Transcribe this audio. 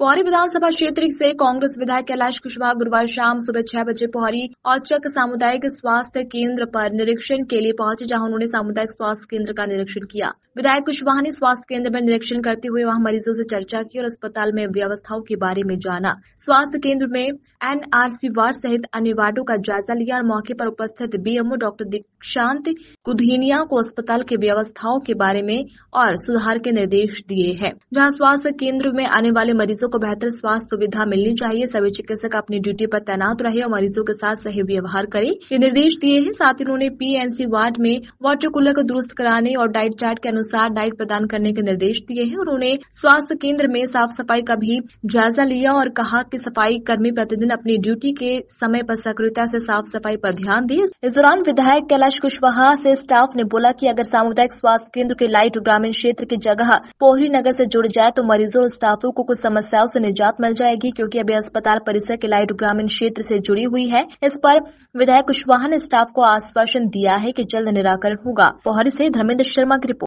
पौरी विधानसभा क्षेत्र से कांग्रेस विधायक कैलाश कुशवाहा गुरुवार शाम सुबह छह बजे पौरी औचक सामुदायिक स्वास्थ्य केंद्र पर निरीक्षण के लिए पहुंचे जहां उन्होंने सामुदायिक स्वास्थ्य केंद्र का निरीक्षण किया विधायक कुशवाहा ने स्वास्थ्य केंद्र में निरीक्षण करते हुए वहां मरीजों से चर्चा की और अस्पताल में व्यवस्थाओं के बारे में जाना स्वास्थ्य केंद्र में एनआरसी वार्ड सहित अन्य वार्डो का जायजा लिया और मौके पर उपस्थित बीएमओ डॉक्टर दीक्षांत कुधीनिया को अस्पताल की व्यवस्थाओं के बारे में और सुधार के निर्देश दिए हैं जहाँ स्वास्थ्य केंद्र में आने वाले मरीजों मरीजों को बेहतर स्वास्थ्य सुविधा मिलनी चाहिए सभी चिकित्सक अपनी ड्यूटी पर तैनात रहे और मरीजों के साथ सही व्यवहार करें ये निर्देश दिए हैं साथ ही उन्होंने पीएनसी वार्ड में वाटर कूलर को दुरुस्त कराने और डाइट चार्ट के अनुसार डाइट प्रदान करने के निर्देश दिए हैं उन्होंने स्वास्थ्य केंद्र में साफ सफाई का भी जायजा लिया और कहा कि सफाई कर्मी प्रतिदिन अपनी ड्यूटी के समय पर सक्रियता से साफ सफाई पर ध्यान दिए इस दौरान विधायक कैलाश कुशवाहा से स्टाफ ने बोला कि अगर सामुदायिक स्वास्थ्य केंद्र के लाइट ग्रामीण क्षेत्र की जगह पोहरी नगर से जुड़ जाए तो मरीजों और स्टाफों को कुछ समस्या समस्याओं से निजात मिल जाएगी क्योंकि अभी अस्पताल परिसर के लाइट ग्रामीण क्षेत्र से जुड़ी हुई है इस पर विधायक कुशवाहा ने स्टाफ को आश्वासन दिया है कि जल्द निराकरण होगा पोहरी से धर्मेंद्र शर्मा की रिपोर्ट